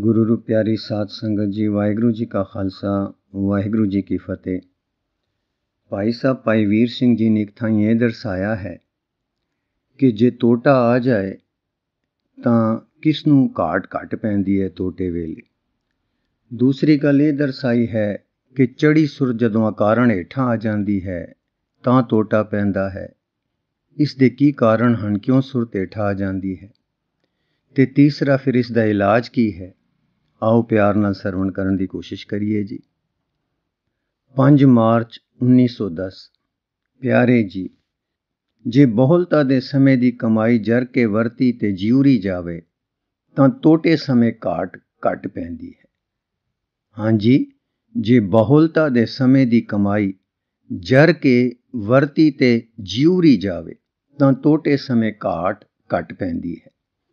ਗੁਰੂ ਰੂਪ ਪਿਆਰੀ ਸਾਧ ਸੰਗਤ ਜੀ ਵਾਹਿਗੁਰੂ ਜੀ ਕਾ ਖਾਲਸਾ ਵਾਹਿਗੁਰੂ ਜੀ ਕੀ ਫਤਿਹ ਭਾਈ ਸਾਹਿਬ ਭਾਈ ਵੀਰ ਸਿੰਘ ਜੀ ਨੇ ਇੱਕ ਥਾਂ ਇਹ ਦਰਸਾਇਆ ਹੈ ਕਿ ਜੇ ਟੋਟਾ ਆ ਜਾਏ ਤਾਂ ਕਿਸ ਨੂੰ ਘਾਟ ਘਟ ਪੈਂਦੀ ਹੈ ਟੋਟੇ ਵੇਲੇ ਦੂਸਰੀ ਗੱਲ ਇਹ ਦਰਸਾਈ ਹੈ ਕਿ ਚੜੀ ਸੁਰ ਜਦੋਂ ਆਕਾਰਣ ਹੇਠਾਂ ਆ ਜਾਂਦੀ ਹੈ ਤਾਂ ਟੋਟਾ ਪੈਂਦਾ ਹੈ ਇਸ ਦੇ ਕੀ ਕਾਰਨ ਹਨ ਕਿਉਂ ਸੁਰ ਤੇਠਾ ਆ ਜਾਂਦੀ ਹੈ ਤੇ ਤੀਸਰਾ ਫਿਰ ਇਸ ਦਾ ਇਲਾਜ ਕੀ ਹੈ ਆਓ ਪਿਆਰ ਨਾਲ ਸਰਵਣ ਕਰਨ ਦੀ ਕੋਸ਼ਿਸ਼ ਕਰੀਏ ਜੀ 5 ਮਾਰਚ 1910 ਪਿਆਰੇ ਜੀ ਜੇ ਬਹੁਲਤਾ ਦੇ ਸਮੇਂ ਦੀ ਕਮਾਈ ਜਰ ਕੇ ਵਰਤੀ ਤੇ ਜਿਉਰੀ ਜਾਵੇ ਤਾਂ ਟੋਟੇ ਸਮੇਂ ਘਾਟ ਘਟ ਪੈਂਦੀ ਹੈ ਹਾਂਜੀ ਜੇ ਬਹੁਲਤਾ ਦੇ ਸਮੇਂ ਦੀ ਕਮਾਈ ਜਰ ਕੇ ਵਰਤੀ ਤੇ ਜਿਉਰੀ ਜਾਵੇ ਤਾਂ ਟੋਟੇ ਸਮੇਂ ਘਾਟ ਘਟ ਪੈਂਦੀ ਹੈ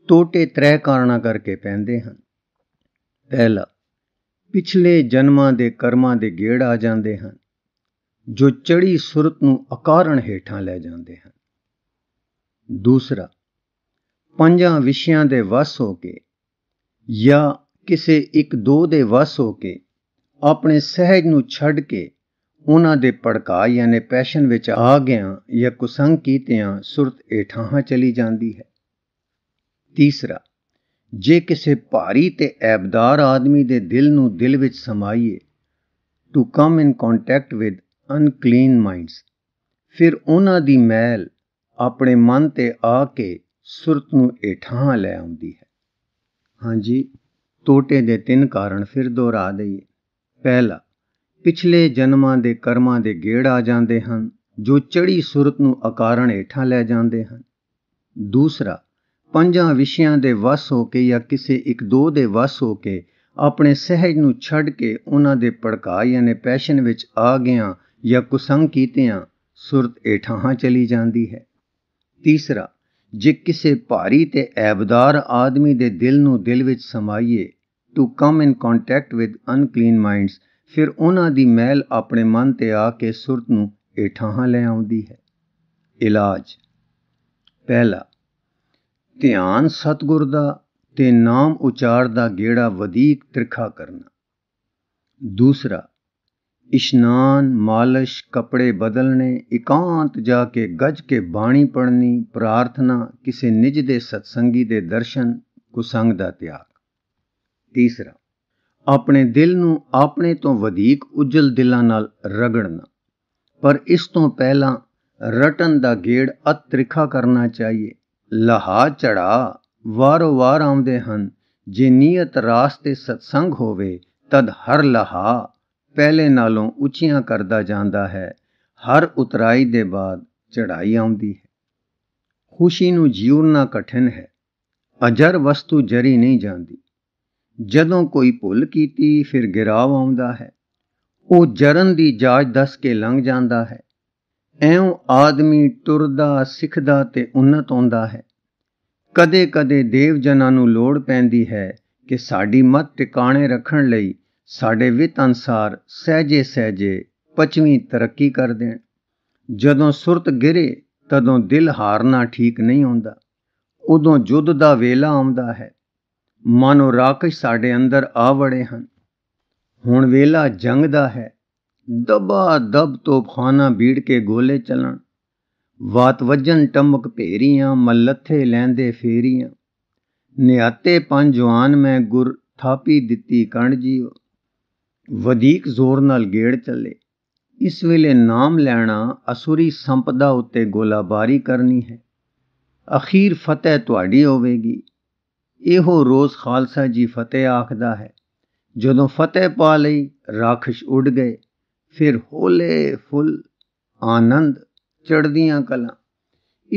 ਟੋਟੇ ਤ੍ਰੈ ਕਾਰਨਾ ਕਰਕੇ ਪੈਂਦੇ ਹਨ ਪਹਿਲਾ ਪਿਛਲੇ ਜਨਮਾਂ ਦੇ ਕਰਮਾਂ ਦੇ ਗੇੜ ਆ ਜਾਂਦੇ ਹਨ ਜੋ ਚੜੀ ਸੁਰਤ ਨੂੰ ਅਕਾਰਣ ਹੇਠਾਂ ਲੈ ਜਾਂਦੇ ਹਨ ਦੂਸਰਾ ਪੰਜਾਂ ਵਿਸ਼ਿਆਂ ਦੇ ਵਸ ਹੋ ਕੇ ਜਾਂ ਕਿਸੇ ਇੱਕ ਦੋ ਦੇ ਵਸ ਹੋ ਕੇ ਆਪਣੇ ਸਹਿਜ ਨੂੰ ਛੱਡ ਕੇ ਉਹਨਾਂ ਦੇ ਭੜਕਾ ਯਾਨੀ ਪੈਸ਼ਨ ਵਿੱਚ ਆ ਗਿਆ ਜਾਂ ਕੁਸੰਗ ਕੀਤਿਆਂ ਸੁਰਤ ਏਠਾਂ ਚਲੀ ਜਾਂਦੀ ਹੈ ਤੀਸਰਾ ਜੇ ਕਿਸੇ ਭਾਰੀ ਤੇ ਐਬਦਾਰ ਆਦਮੀ ਦੇ ਦਿਲ ਨੂੰ ਦਿਲ ਵਿੱਚ ਸਮਾਈਏ to come in contact with unclean minds ਫਿਰ ਉਹਨਾਂ ਦੀ ਮੈਲ ਆਪਣੇ ਮਨ ਤੇ ਆ ਕੇ ਸੁਰਤ ਨੂੰ ਏਠਾਂ ਲੈ ਆਉਂਦੀ ਹੈ ਹਾਂਜੀ ਟੋਟੇ ਦੇ ਤਿੰਨ ਕਾਰਨ ਫਿਰ ਦੁਹਰਾ ਦਈਏ ਪਹਿਲਾ ਪਿਛਲੇ ਜਨਮਾਂ ਦੇ ਕਰਮਾਂ ਦੇ ਗੇੜ ਆ ਜਾਂਦੇ ਹਨ ਜੋ ਚੜੀ ਸੁਰਤ ਨੂੰ ਆਕਾਰਣ ਏਠਾਂ ਲੈ ਜਾਂਦੇ ਹਨ ਦੂਸਰਾ ਪੰਜਾਂ ਵਿਸ਼ਿਆਂ ਦੇ ਵਸ ਹੋ ਕੇ ਜਾਂ ਕਿਸੇ ਇੱਕ ਦੋ ਦੇ ਵਸ ਹੋ ਕੇ ਆਪਣੇ ਸਹਿਜ ਨੂੰ ਛੱਡ ਕੇ ਉਹਨਾਂ ਦੇ ਭੜਕਾ ਯਾਨੀ ਪੈਸ਼ਨ ਵਿੱਚ ਆ ਗਿਆ ਜਾਂ ਕੁਸੰਗ ਕੀਤਿਆਂ ਸੁਰਤ ਏਠਾਂ ਚਲੀ ਜਾਂਦੀ ਹੈ ਤੀਸਰਾ ਜੇ ਕਿਸੇ ਭਾਰੀ ਤੇ ਐਬਦਾਰ ਆਦਮੀ ਦੇ ਦਿਲ ਨੂੰ ਦਿਲ ਵਿੱਚ ਸਮਾਈਏ to come in contact with unclean minds ਫਿਰ ਉਹਨਾਂ ਦੀ ਮਹਿਲ ਆਪਣੇ ਮਨ ਤੇ ਆ ਕੇ ਸੁਰਤ ਨੂੰ ਏਠਾਂ ਲੈ ਆਉਂਦੀ ਹੈ ਇਲਾਜ ਪਹਿਲਾ ਧਿਆਨ ਸਤਗੁਰ ਦਾ ਤੇ ਨਾਮ ਉਚਾਰ ਦਾ ਗੇੜਾ ਵਧੇਕ ਤਿਰਖਾ ਕਰਨਾ ਦੂਸਰਾ ਇਸ਼ਨਾਨ ਮਾਲਿਸ਼ ਕਪੜੇ ਬਦਲਣੇ ਇਕਾਂਤ ਜਾ ਕੇ ਗੱਜ ਕੇ ਬਾਣੀ ਪੜਨੀ ਪ੍ਰਾਰਥਨਾ ਕਿਸੇ ਨਿਜ ਦੇ ਸਤਸੰਗੀ ਦੇ ਦਰਸ਼ਨ ਕੁਸੰਗ ਦਾ ਤਿਆਗ ਤੀਸਰਾ ਆਪਣੇ ਦਿਲ ਨੂੰ ਆਪਣੇ ਤੋਂ ਵਧੇਕ ਉਜਲ ਦਿਲਾਂ ਨਾਲ ਰਗੜਨਾ ਪਰ ਇਸ ਤੋਂ ਪਹਿਲਾਂ ਰਟਨ ਦਾ ਗੇੜ ਅਤ੍ਰਿਖਾ ਕਰਨਾ ਚਾਹੀਏ ਲਹਾ ਚੜਾ ਵਾਰੋ ਵਾਰ ਆਉਂਦੇ ਹਨ ਜੇ ਨੀਅਤ ਰਾਸਤੇ ਸਤਸੰਗ ਹੋਵੇ ਤਦ ਹਰ ਲਹਾ ਪਹਿਲੇ ਨਾਲੋਂ ਉੱਚੀਆਂ ਕਰਦਾ ਜਾਂਦਾ ਹੈ ਹਰ ਉਤਰਾਈ ਦੇ ਬਾਅਦ ਚੜਾਈ ਆਉਂਦੀ ਹੈ ਖੁਸ਼ੀ ਨੂੰ ਜੀਉਣਾ ਕਠਿਨ ਹੈ ਅਜਰ ਵਸਤੂ ਜਰੀ ਨਹੀਂ ਜਾਂਦੀ ਜਦੋਂ ਕੋਈ ਭੁੱਲ ਕੀਤੀ ਫਿਰ ਗਿਰਾਵ ਆਉਂਦਾ ਹੈ ਉਹ ਜਰਨ ਦੀ ਜਾਜ ਦੱਸ ਕੇ ਲੰਘ ਜਾਂਦਾ ਹੈ ਐਉਂ ਆਦਮੀ ਤੁਰਦਾ ਸਿੱਖਦਾ ਤੇ ਉਨਤ ਹੁੰਦਾ ਹੈ ਕਦੇ-ਕਦੇ ਦੇਵ ਜਨਾਂ ਨੂੰ ਲੋੜ ਪੈਂਦੀ ਹੈ ਕਿ ਸਾਡੀ ਮਤ ਟਿਕਾਣੇ ਰੱਖਣ ਲਈ ਸਾਡੇ ਵਿਤ ਅਨਸਾਰ ਸਹਜੇ ਸਹਜੇ ਪਚਵੀਂ ਤਰੱਕੀ ਕਰ ਦੇਣ ਜਦੋਂ ਸੁਰਤ ਗਿਰੇ ਤਦੋਂ ਦਿਲ ਹਾਰਨਾ ਠੀਕ ਨਹੀਂ ਹੁੰਦਾ ਉਦੋਂ ਜੁੱਧ ਦਾ ਵੇਲਾ ਆਉਂਦਾ ਹੈ ਮਨੋ ਰਾਕਸ਼ ਸਾਡੇ ਅੰਦਰ ਆ ਵੜੇ ਹਨ ਹੁਣ ਵੇਲਾ ਜੰਗ ਦਾ ਹੈ ਦਬਾ ਦਬ ਤੋਪਖਾਨਾ ਬੀੜ ਕੇ ਗੋਲੇ ਚਲਣ ਵਾਤ ਵਜਨ ਟਮਕ ਭੇਰੀਆਂ ਮਲੱਥੇ ਲੈਂਦੇ ਫੇਰੀਆਂ ਨਿਆਤੇ ਪੰਜ ਜਵਾਨ ਮੈਂ ਗੁਰ ਥਾਪੀ ਦਿੱਤੀ ਕਣ ਜੀ ਵਧੇਕ ਜ਼ੋਰ ਨਾਲ ਗੇੜ ਚੱਲੇ ਇਸ ਵੇਲੇ ਨਾਮ ਲੈਣਾ ਅਸੂਰੀ ਸੰਪਦਾ ਉੱਤੇ ਗੋਲਾਬਾਰੀ ਕਰਨੀ ਹੈ ਅਖੀਰ ਫਤਿਹ ਤੁਹਾਡੀ ਹੋਵੇਗੀ ਇਹੋ ਰੋਜ਼ ਖਾਲਸਾ ਜੀ ਫਤਿਹ ਆਖਦਾ ਹੈ ਜਦੋਂ ਫਤਿਹ ਪਾ ਲਈ ਰਾਖਸ਼ ਉੱਡ ਗਏ ਫਿਰ ਹੋਲੇ ਫੁੱਲ ਆਨੰਦ ਚੜਦੀਆਂ ਕਲਾ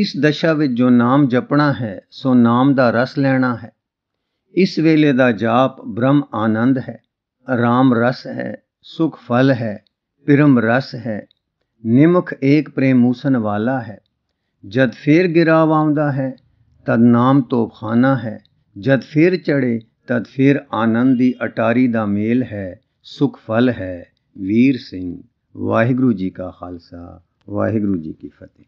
ਇਸ ਦਸ਼ਾ ਵਿੱਚ ਜੋ ਨਾਮ ਜਪਣਾ ਹੈ ਸੋ ਨਾਮ ਦਾ ਰਸ ਲੈਣਾ ਹੈ ਇਸ ਵੇਲੇ ਦਾ ਜਾਪ ਬ੍ਰਹਮ ਆਨੰਦ ਹੈ ਰਾਮ ਰਸ ਹੈ ਸੁਖ ਫਲ ਹੈ ਪਰਮ ਰਸ ਹੈ ਨਿਮਖ ਏਕ ਪ੍ਰੇਮੂਸਨ ਵਾਲਾ ਹੈ ਜਦ ਫੇਰ ਗਿਰਾਵ ਆਉਂਦਾ ਹੈ ਤਦ ਨਾਮ ਤੋਪਖਾਨਾ ਹੈ ਜਦ ਫੇਰ ਚੜੇ ਤਦ ਫੇਰ ਆਨੰਦ ਦੀ ਅਟਾਰੀ ਦਾ ਮੇਲ ਹੈ ਸੁਖ ਫਲ ਹੈ ਵੀਰ ਸਿੰਘ ਵਾਹਿਗੁਰੂ ਜੀ ਕਾ ਖਾਲਸਾ ਵਾਹਿਗੁਰੂ ਜੀ ਕੀ ਫਤਿਹ